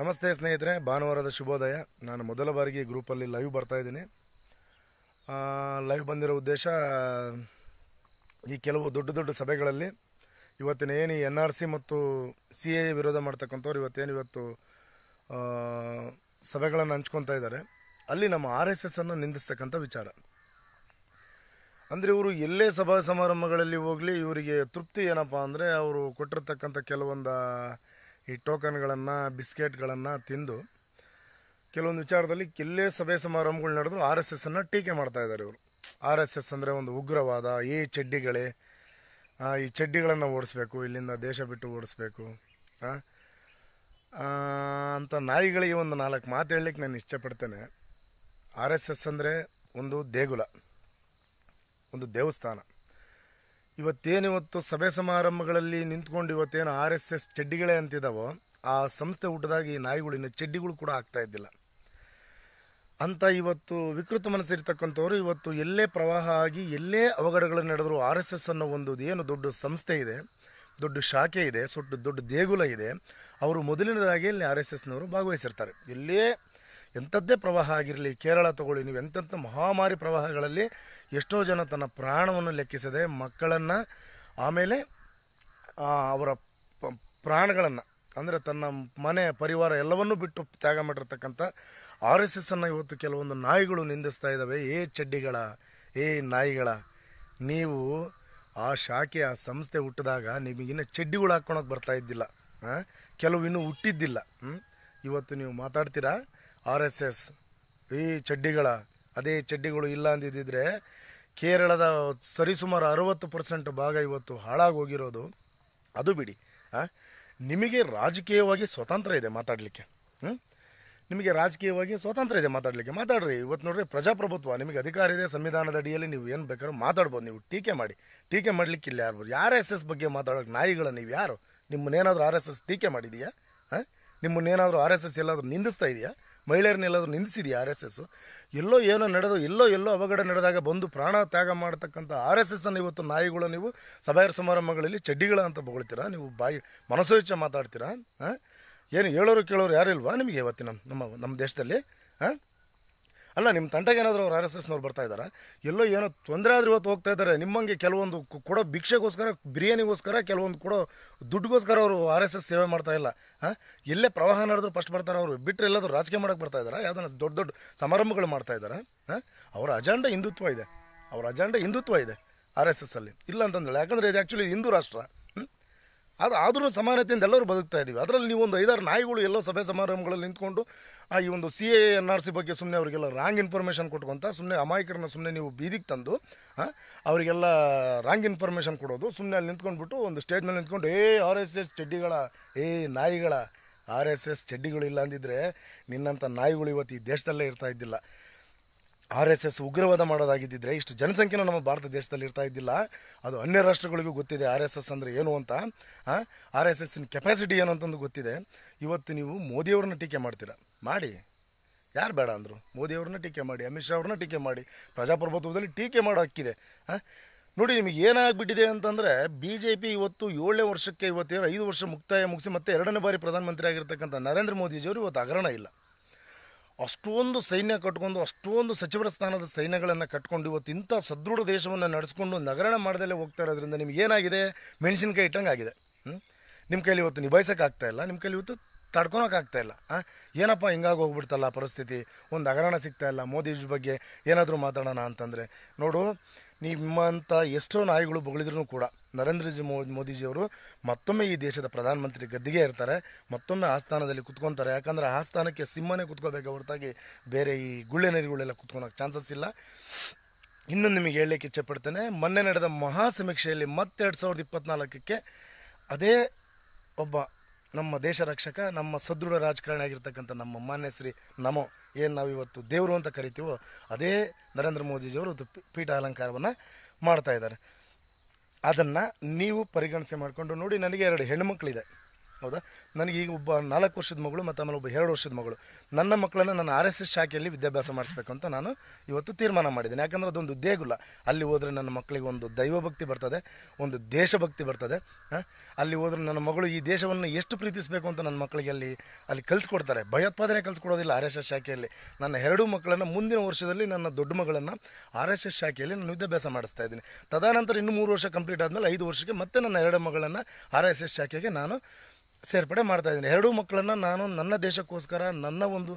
ನಮಸ್ತೆ ಸ್ನೇಹಿತರೆ ಭಾನುವಾರದ ಶುಭೋದಯ ನಾನು ಮೊದಲ ಬಾರಿಗೆ ಗ್ರೂಪಲ್ಲಿ ಲೈವ್ ಬರ್ತಾ ಇದ್ದೀನಿ ಲೈವ್ ಬಂದಿರೋ ಉದ್ದೇಶ ಈ ಕೆಲವು ದೊಡ್ಡ ದೊಡ್ಡ ಸಭೆಗಳಲ್ಲಿ ಇವತ್ತಿನ ಏನು ಎನ್ ಆರ್ ಸಿ ಮತ್ತು ಸಿ ಎ ವಿರೋಧ ಮಾಡ್ತಕ್ಕಂಥವ್ರು ಇವತ್ತೇನು ಇವತ್ತು ಸಭೆಗಳನ್ನು ಹಂಚ್ಕೊತಾ ಇದ್ದಾರೆ ಅಲ್ಲಿ ನಮ್ಮ ಆರ್ ಎಸ್ ಎಸ್ ಅನ್ನು ನಿಂದಿಸ್ತಕ್ಕಂಥ ವಿಚಾರ ಅಂದರೆ ಇವರು ಎಲ್ಲೇ ಸಭಾ ಸಮಾರಂಭಗಳಲ್ಲಿ ಹೋಗಲಿ ಇವರಿಗೆ ತೃಪ್ತಿ ಏನಪ್ಪ ಅಂದರೆ ಅವರು ಕೊಟ್ಟಿರ್ತಕ್ಕಂಥ ಕೆಲವೊಂದು ಈ ಟೋಕನ್ಗಳನ್ನು ಬಿಸ್ಕೆಟ್ಗಳನ್ನು ತಿಂದು ಕೆಲವೊಂದು ವಿಚಾರದಲ್ಲಿ ಕೆಲೇ ಸಭೆ ಸಮಾರಂಭಗಳು ನಡೆದು ಆರ್ ಎಸ್ ಎಸ್ಸನ್ನು ಟೀಕೆ ಮಾಡ್ತಾ ಇದ್ದಾರೆ ಇವರು ಆರ್ ಎಸ್ ಎಸ್ ಅಂದರೆ ಒಂದು ಉಗ್ರವಾದ ಈ ಚಡ್ಡಿಗಳೇ ಈ ಚಡ್ಡಿಗಳನ್ನು ಓಡಿಸ್ಬೇಕು ಇಲ್ಲಿಂದ ದೇಶ ಬಿಟ್ಟು ಓಡಿಸ್ಬೇಕು ಅಂತ ನಾಯಿಗಳಿಗೆ ಒಂದು ನಾಲ್ಕು ಮಾತು ಹೇಳಲಿಕ್ಕೆ ನಾನು ಇಷ್ಟಪಡ್ತೇನೆ ಆರ್ ಎಸ್ ಎಸ್ ಅಂದರೆ ಒಂದು ದೇಗುಲ ಒಂದು ದೇವಸ್ಥಾನ ಇವತ್ತೇನಿವತ್ತು ಇವತ್ತು ಸಭೆ ಸಮಾರಂಭಗಳಲ್ಲಿ ನಿಂತ್ಕೊಂಡು ಇವತ್ತೇನು ಆರ್ ಎಸ್ ಎಸ್ ಚಡ್ಡಿಗಳೇ ಅಂತಿದ್ದಾವೋ ಆ ಸಂಸ್ಥೆ ಊಟದಾಗಿ ನಾಯಿಗಳಿನ ಚಡ್ಡಿಗಳು ಕೂಡ ಆಗ್ತಾ ಇದ್ದಿಲ್ಲ ಅಂತ ಇವತ್ತು ವಿಕೃತ ಮನಸ್ಸಿರ್ತಕ್ಕಂಥವ್ರು ಇವತ್ತು ಎಲ್ಲೇ ಪ್ರವಾಹ ಆಗಿ ಎಲ್ಲೇ ಅವಘಡಗಳು ನಡೆದರೂ ಆರ್ ಎಸ್ ಎಸ್ ಅನ್ನೋ ಒಂದು ಏನು ದೊಡ್ಡ ಸಂಸ್ಥೆ ಇದೆ ದೊಡ್ಡ ಶಾಖೆ ಇದೆ ಸೊಟ್ಟು ದೊಡ್ಡ ದೇಗುಲ ಇದೆ ಅವರು ಮೊದಲಿನದಾಗಿ ಇಲ್ಲಿ ಆರ್ ಎಸ್ ಎಸ್ನವರು ಭಾಗವಹಿಸಿರ್ತಾರೆ ಎಲ್ಲೇ ಎಂಥದ್ದೇ ಪ್ರವಾಹ ಆಗಿರಲಿ ಕೇರಳ ತಗೊಳ್ಳಿ ನೀವು ಎಂಥ ಮಹಾಮಾರಿ ಪ್ರವಾಹಗಳಲ್ಲಿ ಎಷ್ಟೋ ಜನ ತನ್ನ ಪ್ರಾಣವನ್ನು ಲೆಕ್ಕಿಸದೆ ಮಕ್ಕಳನ್ನು ಆಮೇಲೆ ಅವರ ಪ್ರಾಣಗಳನ್ನು ಅಂದರೆ ತನ್ನ ಮನೆ ಪರಿವಾರ ಎಲ್ಲವನ್ನೂ ಬಿಟ್ಟು ತ್ಯಾಗ ಮಾಡಿರ್ತಕ್ಕಂಥ ಆರ್ ಎಸ್ ಎಸ್ಸನ್ನು ಇವತ್ತು ಕೆಲವೊಂದು ನಾಯಿಗಳು ನಿಂದಿಸ್ತಾ ಇದ್ದಾವೆ ಏ ಚಡ್ಡಿಗಳ ಏ ನಾಯಿಗಳ ನೀವು ಆ ಶಾಖೆ ಆ ಸಂಸ್ಥೆ ಹುಟ್ಟಿದಾಗ ನಿಮಗಿನ್ನ ಚಡ್ಡಿಗಳು ಹಾಕ್ಕೊಳಕ್ಕೆ ಬರ್ತಾ ಇದ್ದಿಲ್ಲ ಕೆಲವು ಇನ್ನೂ ಹುಟ್ಟಿದ್ದಿಲ್ಲ ಇವತ್ತು ನೀವು ಮಾತಾಡ್ತೀರಾ ಆರ್ ಎಸ್ ಎಸ್ ಈ ಚಡ್ಡಿಗಳ ಅದೇ ಚಡ್ಡಿಗಳು ಇಲ್ಲ ಅಂದಿದ್ದರೆ ಕೇರಳದ ಸರಿಸುಮಾರು ಅರವತ್ತು ಪರ್ಸೆಂಟ್ ಭಾಗ ಇವತ್ತು ಹಾಳಾಗಿ ಹೋಗಿರೋದು ಅದು ಬಿಡಿ ನಿಮಗೆ ರಾಜಕೀಯವಾಗಿ ಸ್ವತಂತ್ರ ಇದೆ ಮಾತಾಡಲಿಕ್ಕೆ ಹ್ಞೂ ನಿಮಗೆ ರಾಜಕೀಯವಾಗಿ ಸ್ವತಂತ್ರ ಇದೆ ಮಾತಾಡಲಿಕ್ಕೆ ಮಾತಾಡ್ರಿ ಇವತ್ತು ನೋಡ್ರಿ ಪ್ರಜಾಪ್ರಭುತ್ವ ನಿಮಗೆ ಅಧಿಕಾರ ಇದೆ ಸಂವಿಧಾನದ ಅಡಿಯಲ್ಲಿ ನೀವು ಏನು ಬೇಕಾದ್ರೂ ಮಾತಾಡ್ಬೋದು ನೀವು ಟೀಕೆ ಮಾಡಿ ಟೀಕೆ ಮಾಡಲಿಕ್ಕೆ ಇಲ್ಲ ಯಾರು ಆರ್ ಎಸ್ ಎಸ್ ಬಗ್ಗೆ ಮಾತಾಡೋಕೆ ನಾಯಿಗಳ ನೀವು ಯಾರು ನಿಮ್ಮನ್ನೇನಾದರೂ ಆರ್ ಎಸ್ ಎಸ್ ಟೀಕೆ ಮಾಡಿದೆಯಾ ಹಾಂ ನಿಮ್ಮನ್ನೇನಾದರೂ ಆರ್ ಎಸ್ ಎಸ್ ಎಲ್ಲಾದರೂ ನಿಂದಿಸ್ತಾ ಇದೆಯಾ ಮಹಿಳೆಯರನ್ನೆಲ್ಲಾದರೂ ನಿಲ್ಲಿಸಿದೆ ಆರ್ ಎಸ್ ಎಸ್ ಎಲ್ಲೋ ಏನೋ ನಡೆದು ಎಲ್ಲೋ ಎಲ್ಲೋ ಅವಘಡ ನಡೆದಾಗ ಬಂದು ಪ್ರಾಣ ತ್ಯಾಗ ಮಾಡ್ತಕ್ಕಂಥ ಆರ್ ಎಸ್ ಅನ್ನು ಇವತ್ತು ನಾಯಿಗಳು ನೀವು ಸಭೆಯ ಸಮಾರಂಭಗಳಲ್ಲಿ ಚಡ್ಡಿಗಳ ಅಂತ ಬೊಗಳ್ತೀರಾ ನೀವು ಬಾಯಿ ಇಚ್ಛೆ ಮಾತಾಡ್ತೀರಾ ಏನು ಹೇಳೋರು ಕೇಳೋರು ಯಾರಿಲ್ವಾ ನಿಮಗೆ ಇವತ್ತಿನ ನಮ್ಮ ನಮ್ಮ ದೇಶದಲ್ಲಿ ಹಾಂ ಅಲ್ಲ ನಿಮ್ಮ ತಂಟೆಗೆ ಏನಾದರೂ ಅವ್ರು ಆರ್ ಎಸ್ ಎಸ್ನವ್ರು ಬರ್ತಾ ಇದ್ದಾರೆ ಎಲ್ಲೋ ಏನೋ ತೊಂದರೆ ಆದರೆ ಇವತ್ತು ಹೋಗ್ತಾ ಇದ್ದಾರೆ ನಿಮ್ಮಂಗೆ ಕೆಲವೊಂದು ಕೊಡೋ ಭಿಕ್ಷೆಗೋಸ್ಕರ ಬಿರಿಯಾನಿಗೋಸ್ಕರ ಕೆಲವೊಂದು ಕೊಡೋ ದುಡ್ಡುಗೋಸ್ಕರ ಅವರು ಆರ್ ಎಸ್ ಎಸ್ ಸೇವೆ ಮಾಡ್ತಾ ಇಲ್ಲ ಹಾಂ ಎಲ್ಲೇ ಪ್ರವಾಹ ನಡೆದ್ರು ಫಸ್ಟ್ ಬರ್ತಾರೆ ಅವರು ಬಿಟ್ಟರೆ ಎಲ್ಲಾದರೂ ರಾಜಕೀಯ ಮಾಡೋಕ್ಕೆ ಬರ್ತಾ ಇದ್ದಾರೆ ಯಾವುದನ್ನು ದೊಡ್ಡ ದೊಡ್ಡ ಸಮಾರಂಭಗಳು ಮಾಡ್ತಾ ಇದ್ದಾರೆ ಹಾಂ ಅವರ ಅಜೆಂಡ ಹಿಂದುತ್ವ ಇದೆ ಅವರ ಅಜೆಂಡ ಹಿಂದುತ್ವ ಇದೆ ಆರ್ ಎಸ್ ಎಸ್ ಅಲ್ಲಿ ಇಲ್ಲ ಅಂತಂದ್ರೆ ಯಾಕಂದರೆ ಇದು ಆ್ಯಕ್ಚುಲಿ ಹಿಂದೂ ರಾಷ್ಟ್ರ ಅದು ಆದರೂ ಸಮಾನತೆಯಿಂದ ಎಲ್ಲರೂ ಬದುಕ್ತಾ ಇದ್ದೀವಿ ಅದರಲ್ಲಿ ನೀವು ಒಂದು ಐದಾರು ನಾಯಿಗಳು ಎಲ್ಲೋ ಸಭೆ ಸಮಾರಂಭಗಳಲ್ಲಿ ನಿಂತ್ಕೊಂಡು ಆ ಈ ಒಂದು C A N R C ಬಗ್ಗೆ ಸುಮ್ಮನೆ ಅವರಿಗೆಲ್ಲ ರಾಂಗ್ ಇನ್ಫಾರ್ಮೇಷನ್ ಕೊಟ್ಕೊಂತ ಸುಮ್ಮನೆ ಅಮಾಯಕರನ್ನ ಸುಮ್ಮನೆ ನೀವು ಬೀದಿಗೆ ತಂದು ಅವರಿಗೆಲ್ಲ ರಾಂಗ್ ಇನ್ಫಾರ್ಮೇಷನ್ ಕೊಡೋದು ಸುಮ್ಮನೆ ಅಲ್ಲಿ ನಿಂತ್ಕೊಂಡ್ಬಿಟ್ಟು ಒಂದು ಸ್ಟೇಜ್ನಲ್ಲಿ ನಿಂತ್ಕೊಂಡು ಏ ಆರ್ ಎಸ್ ಎಸ್ ಚಡ್ಡಿಗಳ ಏ ನಾಯಿಗಳ ಆರ್ ಎಸ್ ಎಸ್ ಚಡ್ಡಿಗಳು ಇಲ್ಲ ಅಂದಿದ್ರೆ ನಿನ್ನಂಥ ನಾಯಿಗಳು ಇವತ್ತು ಈ ದೇಶದಲ್ಲೇ ಇರ್ತಾ ಇದ್ದಿಲ್ಲ ಆರ್ ಎಸ್ ಎಸ್ ಉಗ್ರವಾದ ಮಾಡೋದಾಗಿದ್ದಿದ್ರೆ ಇಷ್ಟು ಜನಸಂಖ್ಯೆನೂ ನಮ್ಮ ಭಾರತ ದೇಶದಲ್ಲಿ ಇರ್ತಾ ಇದ್ದಿಲ್ಲ ಅದು ಅನ್ಯ ರಾಷ್ಟ್ರಗಳಿಗೂ ಗೊತ್ತಿದೆ ಆರ್ ಎಸ್ ಎಸ್ ಅಂದರೆ ಏನು ಅಂತ ಆರ್ ಎಸ್ ಎಸ್ನ ಕೆಪಾಸಿಟಿ ಏನು ಅಂತಂದು ಗೊತ್ತಿದೆ ಇವತ್ತು ನೀವು ಮೋದಿಯವ್ರನ್ನ ಟೀಕೆ ಮಾಡ್ತೀರಾ ಮಾಡಿ ಯಾರು ಬೇಡ ಅಂದರು ಮೋದಿಯವ್ರನ್ನ ಟೀಕೆ ಮಾಡಿ ಅಮಿತ್ ಶಾ ಅವ್ರನ್ನ ಟೀಕೆ ಮಾಡಿ ಪ್ರಜಾಪ್ರಭುತ್ವದಲ್ಲಿ ಟೀಕೆ ಮಾಡೋ ಹಕ್ಕಿದೆ ಹಾಂ ನೋಡಿ ನಿಮಗೆ ಏನಾಗ್ಬಿಟ್ಟಿದೆ ಅಂತಂದರೆ ಬಿ ಜೆ ಪಿ ಇವತ್ತು ಏಳನೇ ವರ್ಷಕ್ಕೆ ಇವತ್ತೇನು ಐದು ವರ್ಷ ಮುಕ್ತಾಯ ಮುಗಿಸಿ ಮತ್ತೆ ಎರಡನೇ ಬಾರಿ ಪ್ರಧಾನಮಂತ್ರಿ ಆಗಿರ್ತಕ್ಕಂಥ ನರೇಂದ್ರ ಮೋದಿಜಿಯವರು ಇವತ್ತು ಹಗರಣ ಇಲ್ಲ ಅಷ್ಟೊಂದು ಸೈನ್ಯ ಕಟ್ಕೊಂಡು ಅಷ್ಟೊಂದು ಸಚಿವರ ಸ್ಥಾನದ ಸೈನ್ಯಗಳನ್ನು ಕಟ್ಕೊಂಡು ಇವತ್ತು ಇಂಥ ಸದೃಢ ದೇಶವನ್ನು ನಡೆಸ್ಕೊಂಡು ನಗರಣ ಮಾಡದಲ್ಲೇ ಹೋಗ್ತಾ ಇರೋದ್ರಿಂದ ನಿಮ್ಗೆ ಏನಾಗಿದೆ ಇಟ್ಟಂಗೆ ಆಗಿದೆ ನಿಮ್ಮ ಕೈಲಿ ಇವತ್ತು ನಿಭಾಯಿಸೋಕ್ಕಾಗ್ತಾ ಇಲ್ಲ ನಿಮ್ಮ ಕೈಲಿ ಇವತ್ತು ತಡ್ಕೊಳಕ್ಕಾಗ್ತಾ ಇಲ್ಲ ಏನಪ್ಪ ಹಿಂಗಾಗಿ ಹೋಗ್ಬಿಡ್ತಲ್ಲ ಪರಿಸ್ಥಿತಿ ಒಂದು ಹಗರಣ ಸಿಗ್ತಾಯಿಲ್ಲ ಇಲ್ಲ ಮೋದಿ ಬಗ್ಗೆ ಏನಾದರೂ ಮಾತಾಡೋಣ ಅಂತಂದರೆ ನೋಡು ನಿಮ್ಮಂಥ ಎಷ್ಟೋ ನಾಯಿಗಳು ಬೊಗಳಿದ್ರೂ ಕೂಡ ನರೇಂದ್ರ ಜಿ ಮೋದಿಜಿಯವರು ಮತ್ತೊಮ್ಮೆ ಈ ದೇಶದ ಪ್ರಧಾನಮಂತ್ರಿ ಗದ್ದಿಗೆ ಇರ್ತಾರೆ ಮತ್ತೊಮ್ಮೆ ಸ್ಥಾನದಲ್ಲಿ ಕುತ್ಕೊತಾರೆ ಯಾಕಂದರೆ ಆ ಸ್ಥಾನಕ್ಕೆ ಸಿಂಹನೇ ಕುತ್ಕೋಬೇಕು ಹೊರತಾಗಿ ಬೇರೆ ಈ ಗುಳ್ಳೆ ನೀರುಗಳೆಲ್ಲ ಕುತ್ಕೊಳಕ್ಕೆ ಚಾನ್ಸಸ್ ಇಲ್ಲ ಇನ್ನೊಂದು ನಿಮಗೆ ಹೇಳಲಿಕ್ಕೆ ಇಚ್ಛೆಪಡ್ತೇನೆ ಮೊನ್ನೆ ನಡೆದ ಮಹಾಸಮೀಕ್ಷೆಯಲ್ಲಿ ಮತ್ತೆ ಎರಡು ಸಾವಿರದ ಇಪ್ಪತ್ನಾಲ್ಕಕ್ಕೆ ಅದೇ ಒಬ್ಬ ನಮ್ಮ ದೇಶ ರಕ್ಷಕ ನಮ್ಮ ಸದೃಢ ರಾಜಕಾರಣಿ ಆಗಿರ್ತಕ್ಕಂಥ ನಮ್ಮ ಮಾನ್ಯ ಶ್ರೀ ನಮೋ ಏನು ನಾವು ಇವತ್ತು ದೇವರು ಅಂತ ಕರಿತೀವೋ ಅದೇ ನರೇಂದ್ರ ಮೋದಿಜಿಯವರು ಪೀಠ ಅಲಂಕಾರವನ್ನು ಮಾಡ್ತಾ ಇದ್ದಾರೆ ಅದನ್ನು ನೀವು ಪರಿಗಣಿಸಿ ಮಾಡಿಕೊಂಡು ನೋಡಿ ನನಗೆ ಎರಡು ಹೆಣ್ಣುಮಕ್ಕಳಿದೆ ಹೌದಾ ನನಗೆ ಈಗ ಒಬ್ಬ ನಾಲ್ಕು ವರ್ಷದ ಮಗಳು ಮತ್ತು ಆಮೇಲೆ ಒಬ್ಬ ಎರಡು ವರ್ಷದ ಮಗಳು ನನ್ನ ಮಕ್ಕಳನ್ನು ನಾನು ಆರ್ ಎಸ್ ಎಸ್ ಶಾಖೆಯಲ್ಲಿ ವಿದ್ಯಾಭ್ಯಾಸ ಮಾಡಿಸ್ಬೇಕು ಅಂತ ನಾನು ಇವತ್ತು ತೀರ್ಮಾನ ಮಾಡಿದ್ದೀನಿ ಯಾಕಂದರೆ ಅದೊಂದು ದೇಗುಲ ಅಲ್ಲಿ ಹೋದರೆ ನನ್ನ ಮಕ್ಕಳಿಗೆ ಒಂದು ದೈವಭಕ್ತಿ ಬರ್ತದೆ ಒಂದು ದೇಶಭಕ್ತಿ ಬರ್ತದೆ ಅಲ್ಲಿ ಹೋದರೆ ನನ್ನ ಮಗಳು ಈ ದೇಶವನ್ನು ಎಷ್ಟು ಪ್ರೀತಿಸಬೇಕು ಅಂತ ನನ್ನ ಮಕ್ಕಳಿಗೆ ಅಲ್ಲಿ ಅಲ್ಲಿ ಕಲಿಸ್ಕೊಡ್ತಾರೆ ಭಯೋತ್ಪಾದನೆ ಕಲಿಸ್ಕೊಡೋದಿಲ್ಲ ಆರ್ ಎಸ್ ಎಸ್ ಶಾಖೆಯಲ್ಲಿ ನನ್ನ ಎರಡು ಮಕ್ಕಳನ್ನು ಮುಂದಿನ ವರ್ಷದಲ್ಲಿ ನನ್ನ ದೊಡ್ಡ ಮಗಳನ್ನು ಆರ್ ಎಸ್ ಎಸ್ ಶಾಖೆಯಲ್ಲಿ ನಾನು ವಿದ್ಯಾಭ್ಯಾಸ ಮಾಡಿಸ್ತಾ ಇದ್ದೀನಿ ತದನಂತರ ಇನ್ನು ಮೂರು ವರ್ಷ ಕಂಪ್ಲೀಟ್ ಆದಮೇಲೆ ಐದು ವರ್ಷಕ್ಕೆ ಮತ್ತೆ ನನ್ನ ಎರಡು ಮಗಳನ್ನು ಆರ್ ಎಸ್ ಎಸ್ ಶಾಖೆಗೆ ನಾನು ಸೇರ್ಪಡೆ ಮಾಡ್ತಾ ಇದ್ದೀನಿ ಎರಡೂ ಮಕ್ಕಳನ್ನು ನಾನು ನನ್ನ ದೇಶಕ್ಕೋಸ್ಕರ ನನ್ನ ಒಂದು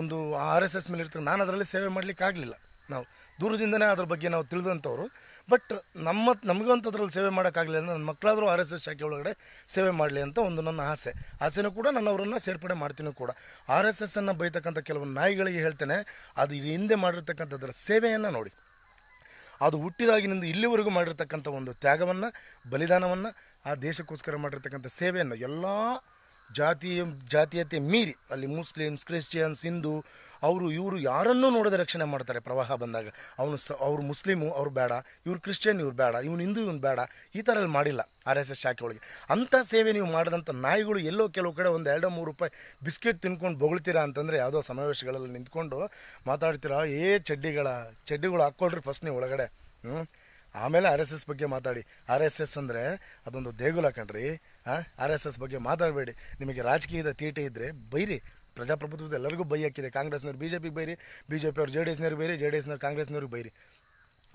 ಒಂದು ಆರ್ ಎಸ್ ಎಸ್ ಮೇಲೆ ಇರ್ತದೆ ನಾನು ಅದರಲ್ಲಿ ಸೇವೆ ಮಾಡಲಿಕ್ಕೆ ಆಗಲಿಲ್ಲ ನಾವು ದೂರದಿಂದನೇ ಅದ್ರ ಬಗ್ಗೆ ನಾವು ತಿಳಿದಂಥವ್ರು ಬಟ್ ನಮ್ಮ ನಮಗಂತದರಲ್ಲಿ ಸೇವೆ ಮಾಡೋಕ್ಕಾಗಲಿಲ್ಲ ಅಂದರೆ ನನ್ನ ಮಕ್ಕಳಾದರೂ ಆರ್ ಎಸ್ ಎಸ್ ಶಾಖೆ ಒಳಗಡೆ ಸೇವೆ ಮಾಡಲಿ ಅಂತ ಒಂದು ನನ್ನ ಆಸೆ ಆಸೆನೂ ಕೂಡ ನಾನು ಅವರನ್ನು ಸೇರ್ಪಡೆ ಮಾಡ್ತೀನಿ ಕೂಡ ಆರ್ ಎಸ್ ಎಸ್ ಅನ್ನು ಬೈತಕ್ಕಂಥ ಕೆಲವು ನಾಯಿಗಳಿಗೆ ಹೇಳ್ತೇನೆ ಅದು ಹಿಂದೆ ಮಾಡಿರ್ತಕ್ಕಂಥದ್ರ ಸೇವೆಯನ್ನು ನೋಡಿ ಅದು ಹುಟ್ಟಿದಾಗಿನಿಂದ ಇಲ್ಲಿವರೆಗೂ ಮಾಡಿರ್ತಕ್ಕಂಥ ಒಂದು ತ್ಯಾಗವನ್ನು ಬಲಿದಾನವನ್ನು ಆ ದೇಶಕ್ಕೋಸ್ಕರ ಮಾಡಿರ್ತಕ್ಕಂಥ ಸೇವೆಯನ್ನು ಎಲ್ಲ ಜಾತಿಯ ಜಾತೀಯತೆ ಮೀರಿ ಅಲ್ಲಿ ಮುಸ್ಲಿಮ್ಸ್ ಕ್ರಿಶ್ಚಿಯನ್ಸ್ ಹಿಂದೂ ಅವರು ಇವರು ಯಾರನ್ನೂ ನೋಡದೆ ರಕ್ಷಣೆ ಮಾಡ್ತಾರೆ ಪ್ರವಾಹ ಬಂದಾಗ ಅವನು ಸ ಅವ್ರು ಮುಸ್ಲಿಮು ಅವ್ರು ಬೇಡ ಇವ್ರು ಕ್ರಿಶ್ಚಿಯನ್ ಇವ್ರು ಬೇಡ ಇವನು ಹಿಂದೂ ಇವನು ಬೇಡ ಈ ಥರ ಮಾಡಿಲ್ಲ ಆರ್ ಎಸ್ ಎಸ್ ಶಾಖೆ ಒಳಗೆ ಅಂಥ ಸೇವೆ ನೀವು ಮಾಡಿದಂಥ ನಾಯಿಗಳು ಎಲ್ಲೋ ಕೆಲವು ಕಡೆ ಒಂದು ಎರಡು ಮೂರು ರೂಪಾಯಿ ಬಿಸ್ಕೆಟ್ ತಿನ್ಕೊಂಡು ಬೊಗಳ್ತೀರಾ ಅಂತಂದರೆ ಯಾವುದೋ ಸಮಾವೇಶಗಳಲ್ಲಿ ನಿಂತ್ಕೊಂಡು ಮಾತಾಡ್ತೀರಾ ಏ ಚಡ್ಡಿಗಳ ಚಡ್ಡಿಗಳು ಹಾಕ್ಕೊಳ್ರಿ ಫಸ್ಟ್ ನೀವು ಒಳಗಡೆ ಹ್ಞೂ ಆಮೇಲೆ ಆರ್ ಎಸ್ ಎಸ್ ಬಗ್ಗೆ ಮಾತಾಡಿ ಆರ್ ಎಸ್ ಎಸ್ ಅಂದರೆ ಅದೊಂದು ದೇಗುಲ ಕಣ್ರಿ ಹಾಂ ಆರ್ ಎಸ್ ಎಸ್ ಬಗ್ಗೆ ಮಾತಾಡಬೇಡಿ ನಿಮಗೆ ರಾಜಕೀಯದ ತೀಟೆ ಇದ್ದರೆ ಬೈರಿ ಪ್ರಜಾಪ್ರಭುತ್ವದ ಎಲ್ಲರಿಗೂ ಬೈ ಹಾಕಿದೆ ಕಾಂಗ್ರೆಸ್ನವ್ರು ಬಿ ಜೆ ಪಿಗೆ ಬೈರಿ ಬಿ ಜೆ ಪಿಯವ್ರು ಜೆ ಡಿ ಎಸ್ನವ್ರು ಬೈರಿ ಜೆ ಡಿ ಎಸ್ನವ್ರು ಕಾಂಗ್ರೆಸ್ನವ್ರಿಗೆ ಬೈರಿ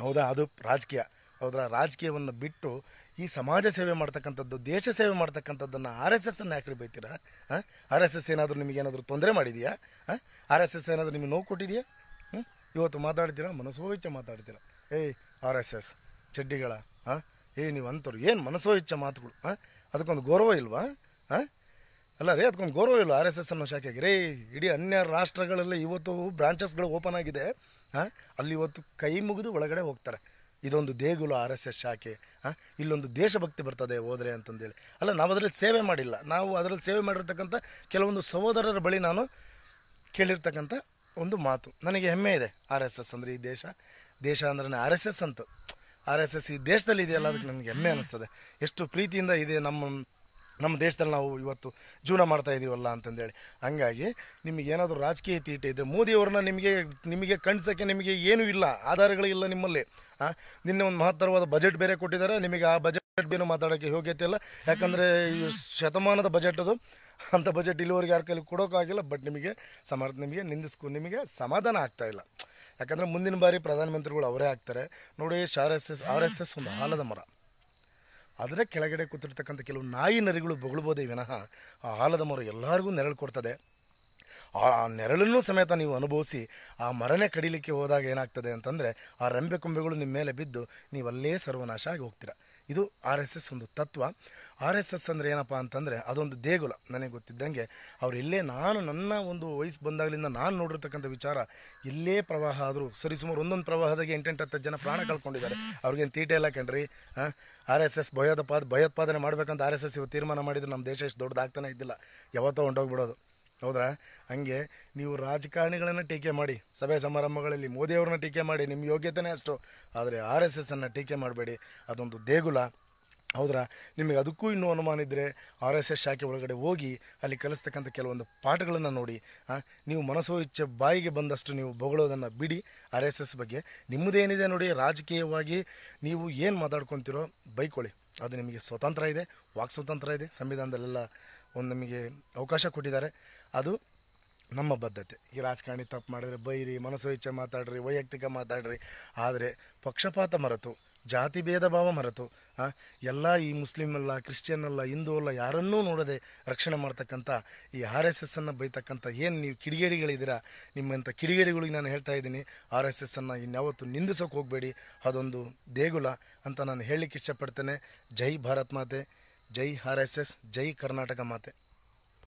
ಹೌದಾ ಅದು ರಾಜಕೀಯ ಹೌದ್ರ ರಾಜಕೀಯವನ್ನು ಬಿಟ್ಟು ಈ ಸಮಾಜ ಸೇವೆ ಮಾಡ್ತಕ್ಕಂಥದ್ದು ದೇಶ ಸೇವೆ ಮಾಡ್ತಕ್ಕಂಥದ್ದನ್ನು ಆರ್ ಎಸ್ ಎಸ್ಸನ್ನು ಯಾಕ್ರಿ ಬೈತೀರಾ ಹಾಂ ಆರ್ ಎಸ್ ಎಸ್ ಏನಾದರೂ ನಿಮಗೇನಾದರೂ ತೊಂದರೆ ಮಾಡಿದೆಯಾ ಹಾಂ ಆರ್ ಎಸ್ ಎಸ್ ಏನಾದರೂ ನಿಮಗೆ ನೋವು ಕೊಟ್ಟಿದೆಯಾ ಹ್ಞೂ ಇವತ್ತು ಮಾತಾಡ್ತೀರಾ ಮನಸ್ಸು ಮಾತಾಡ್ತೀರಾ ಏಯ್ ಆರ್ ಎಸ್ ಎಸ್ ಚಡ್ಡಿಗಳ ಹಾಂ ಏ ನೀವು ಅಂತರು ಏನು ಮನಸ್ಸೋ ಇಚ್ಛ ಮಾತುಗಳು ಹಾಂ ಅದಕ್ಕೊಂದು ಗೌರವ ಇಲ್ವಾ ಹಾಂ ಅಲ್ಲ ರೀ ಅದಕ್ಕೊಂದು ಗೌರವ ಇಲ್ಲ ಆರ್ ಎಸ್ ಎಸ್ ಅನ್ನೋ ಶಾಖೆಗೆ ರೀ ಇಡೀ ಅನ್ಯ ರಾಷ್ಟ್ರಗಳಲ್ಲಿ ಇವತ್ತು ಬ್ರಾಂಚಸ್ಗಳು ಓಪನ್ ಆಗಿದೆ ಹಾಂ ಅಲ್ಲಿ ಇವತ್ತು ಕೈ ಮುಗಿದು ಒಳಗಡೆ ಹೋಗ್ತಾರೆ ಇದೊಂದು ದೇಗುಲ ಆರ್ ಎಸ್ ಎಸ್ ಶಾಖೆ ಹಾಂ ಇಲ್ಲೊಂದು ದೇಶಭಕ್ತಿ ಬರ್ತದೆ ಹೋದರೆ ಅಂತಂದೇಳಿ ಅಲ್ಲ ನಾವು ಅದರಲ್ಲಿ ಸೇವೆ ಮಾಡಿಲ್ಲ ನಾವು ಅದರಲ್ಲಿ ಸೇವೆ ಮಾಡಿರ್ತಕ್ಕಂಥ ಕೆಲವೊಂದು ಸಹೋದರರ ಬಳಿ ನಾನು ಕೇಳಿರ್ತಕ್ಕಂಥ ಒಂದು ಮಾತು ನನಗೆ ಹೆಮ್ಮೆ ಇದೆ ಆರ್ ಎಸ್ ಎಸ್ ಅಂದರೆ ಈ ದೇಶ ದೇಶ ಅಂದ್ರೆ ಆರ್ ಎಸ್ ಎಸ್ ಅಂತ ಆರ್ ಎಸ್ ಎಸ್ ಈ ದೇಶದಲ್ಲಿ ಇದೆಯಲ್ಲ ಅದಕ್ಕೆ ನನಗೆ ಹೆಮ್ಮೆ ಅನಿಸ್ತದೆ ಎಷ್ಟು ಪ್ರೀತಿಯಿಂದ ಇದೆ ನಮ್ಮ ನಮ್ಮ ದೇಶದಲ್ಲಿ ನಾವು ಇವತ್ತು ಜೀವನ ಮಾಡ್ತಾ ಇದ್ದೀವಲ್ಲ ಅಂತಂದೇಳಿ ಹಂಗಾಗಿ ನಿಮಗೆ ಏನಾದರೂ ರಾಜಕೀಯ ತೀಟೆ ಇದೆ ಮೋದಿಯವ್ರನ್ನ ನಿಮಗೆ ನಿಮಗೆ ಕಣ್ಸೋಕ್ಕೆ ನಿಮಗೆ ಏನೂ ಇಲ್ಲ ಆಧಾರಗಳಿಲ್ಲ ನಿಮ್ಮಲ್ಲಿ ಹಾಂ ನಿನ್ನೆ ಒಂದು ಮಹತ್ತರವಾದ ಬಜೆಟ್ ಬೇರೆ ಕೊಟ್ಟಿದ್ದಾರೆ ನಿಮಗೆ ಆ ಬಜೆಟ್ ಏನು ಮಾತಾಡೋಕ್ಕೆ ಯೋಗ್ಯತೆ ಇಲ್ಲ ಯಾಕಂದರೆ ಶತಮಾನದ ಬಜೆಟ್ ಅದು ಅಂಥ ಬಜೆಟ್ ಇಲ್ಲಿವರೆಗೆ ಯಾರ ಕೈಲಿ ಕೊಡೋಕ್ಕಾಗಿಲ್ಲ ಬಟ್ ನಿಮಗೆ ಸಮರ್ಥ ನಿಮಗೆ ನಿಂದಿಸ್ಕೊ ನಿಮಗೆ ಸಮಾಧಾನ ಆಗ್ತಾ ಇಲ್ಲ ಯಾಕಂದರೆ ಮುಂದಿನ ಬಾರಿ ಪ್ರಧಾನಮಂತ್ರಿಗಳು ಅವರೇ ಆಗ್ತಾರೆ ನೋಡಿ R S S R S S ಒಂದು ಆಲದ ಮರ ಅದರ ಕೆಳಗಡೆ ಕೂತಿರ್ತಕ್ಕಂಥ ಕೆಲವು ನಾಯಿ ನರಿಗಳು ಬೊಗಳ್ಬೋದೇ ವಿನಃ ಆ ಆಲದ ಮರ ಎಲ್ಲರಿಗೂ ನೆರಳು ಕೊಡ್ತದೆ ಆ ನೆರಳನ್ನು ಸಮೇತ ನೀವು ಅನುಭವಿಸಿ ಆ ಮರನೆ ಕಡಿಲಿಕ್ಕೆ ಹೋದಾಗ ಏನಾಗ್ತದೆ ಅಂತಂದರೆ ಆ ರೆಂಬೆ ಕೊಂಬೆಗಳು ನಿಮ್ಮ ಮೇಲೆ ಬಿದ್ದು ನೀವು ಅಲ್ಲೇ ಸರ್ವನಾಶ ಆಗಿ ಹೋಗ್ತೀರ ಇದು ಆರ್ ಎಸ್ ಎಸ್ ಒಂದು ತತ್ವ ಆರ್ ಎಸ್ ಎಸ್ ಅಂದರೆ ಏನಪ್ಪ ಅಂತಂದರೆ ಅದೊಂದು ದೇಗುಲ ನನಗೆ ಗೊತ್ತಿದ್ದಂಗೆ ಅವ್ರು ಇಲ್ಲೇ ನಾನು ನನ್ನ ಒಂದು ವಯಸ್ಸು ಬಂದಾಗಲಿಂದ ನಾನು ನೋಡಿರ್ತಕ್ಕಂಥ ವಿಚಾರ ಇಲ್ಲೇ ಪ್ರವಾಹ ಆದರೂ ಸುಮಾರು ಒಂದೊಂದು ಪ್ರವಾಹದಾಗೆ ಎಂಟೆಂಟು ಹತ್ತು ಜನ ಪ್ರಾಣ ಕಳ್ಕೊಂಡಿದ್ದಾರೆ ಅವ್ರಿಗೇನು ತೀಟೆ ಎಲ್ಲ ಕಣ್ರಿ ಆರ್ ಎಸ್ ಎಸ್ ಭಯೋತ್ಪಾದ ಭಯೋತ್ಪಾದನೆ ಮಾಡಬೇಕಂತ ಆರ್ ಎಸ್ ಎಸ್ ಇವತ್ತು ತೀರ್ಮಾನ ಮಾಡಿದರೆ ನಮ್ಮ ದೇಶ ಎಷ್ಟು ದೊಡ್ಡದಾಗ್ತಾನೆ ಇದ್ದಿಲ್ಲ ಯಾವತ್ತೋ ಹೊಂಟೋಗ್ಬಿಡೋದು ಹೌದ್ರಾ ಹಾಗೆ ನೀವು ರಾಜಕಾರಣಿಗಳನ್ನು ಟೀಕೆ ಮಾಡಿ ಸಭೆ ಸಮಾರಂಭಗಳಲ್ಲಿ ಮೋದಿಯವ್ರನ್ನ ಟೀಕೆ ಮಾಡಿ ನಿಮ್ಮ ಯೋಗ್ಯತೆನೇ ಅಷ್ಟು ಆದರೆ ಆರ್ ಎಸ್ ಎಸ್ ಅನ್ನು ಟೀಕೆ ಮಾಡಬೇಡಿ ಅದೊಂದು ದೇಗುಲ ಹೌದ್ರಾ ನಿಮಗೆ ಅದಕ್ಕೂ ಇನ್ನೂ ಅನುಮಾನ ಇದ್ದರೆ ಆರ್ ಎಸ್ ಎಸ್ ಶಾಖೆ ಒಳಗಡೆ ಹೋಗಿ ಅಲ್ಲಿ ಕಲಿಸ್ತಕ್ಕಂಥ ಕೆಲವೊಂದು ಪಾಠಗಳನ್ನು ನೋಡಿ ನೀವು ಮನಸ್ಸು ಇಚ್ಛೆ ಬಾಯಿಗೆ ಬಂದಷ್ಟು ನೀವು ಬೊಗಳೋದನ್ನು ಬಿಡಿ ಆರ್ ಎಸ್ ಎಸ್ ಬಗ್ಗೆ ನಿಮ್ಮದೇನಿದೆ ನೋಡಿ ರಾಜಕೀಯವಾಗಿ ನೀವು ಏನು ಮಾತಾಡ್ಕೊತಿರೋ ಬೈಕೊಳ್ಳಿ ಅದು ನಿಮಗೆ ಸ್ವತಂತ್ರ ಇದೆ ವಾಕ್ ಸ್ವತಂತ್ರ ಇದೆ ಸಂವಿಧಾನದಲ್ಲೆಲ್ಲ ಒಂದು ನಮಗೆ ಅವಕಾಶ ಕೊಟ್ಟಿದ್ದಾರೆ ಅದು ನಮ್ಮ ಬದ್ಧತೆ ಈ ರಾಜಕಾರಣಿ ತಪ್ಪು ಮಾಡಿದ್ರೆ ಬೈರಿ ಮನಸ್ಸು ಇಚ್ಛೆ ಮಾತಾಡ್ರಿ ವೈಯಕ್ತಿಕ ಮಾತಾಡ್ರಿ ಆದರೆ ಪಕ್ಷಪಾತ ಮರೆತು ಜಾತಿ ಭೇದ ಭಾವ ಮರೆತು ಎಲ್ಲ ಈ ಮುಸ್ಲಿಮ್ ಅಲ್ಲ ಕ್ರಿಶ್ಚಿಯನ್ ಅಲ್ಲ ಹಿಂದೂ ಅಲ್ಲ ಯಾರನ್ನೂ ನೋಡದೆ ರಕ್ಷಣೆ ಮಾಡ್ತಕ್ಕಂಥ ಈ ಆರ್ ಎಸ್ ಅನ್ನು ಬೈತಕ್ಕಂಥ ಏನು ನೀವು ಕಿಡಿಗೇಡಿಗಳಿದ್ದೀರಾ ನಿಮ್ಮಂಥ ಕಿಡಿಗೇಡಿಗಳಿಗೆ ನಾನು ಹೇಳ್ತಾ ಇದ್ದೀನಿ ಆರ್ ಎಸ್ ಅನ್ನು ಇನ್ಯಾವತ್ತು ನಿಂದಿಸೋಕೆ ಹೋಗಬೇಡಿ ಅದೊಂದು ದೇಗುಲ ಅಂತ ನಾನು ಹೇಳಲಿಕ್ಕೆ ಇಷ್ಟಪಡ್ತೇನೆ ಜೈ ಭಾರತ್ ಮಾತೆ ಜೈ ಆರ್ ಎಸ್ ಎಸ್ ಜೈ ಕರ್ನಾಟಕ ಮಾತೆ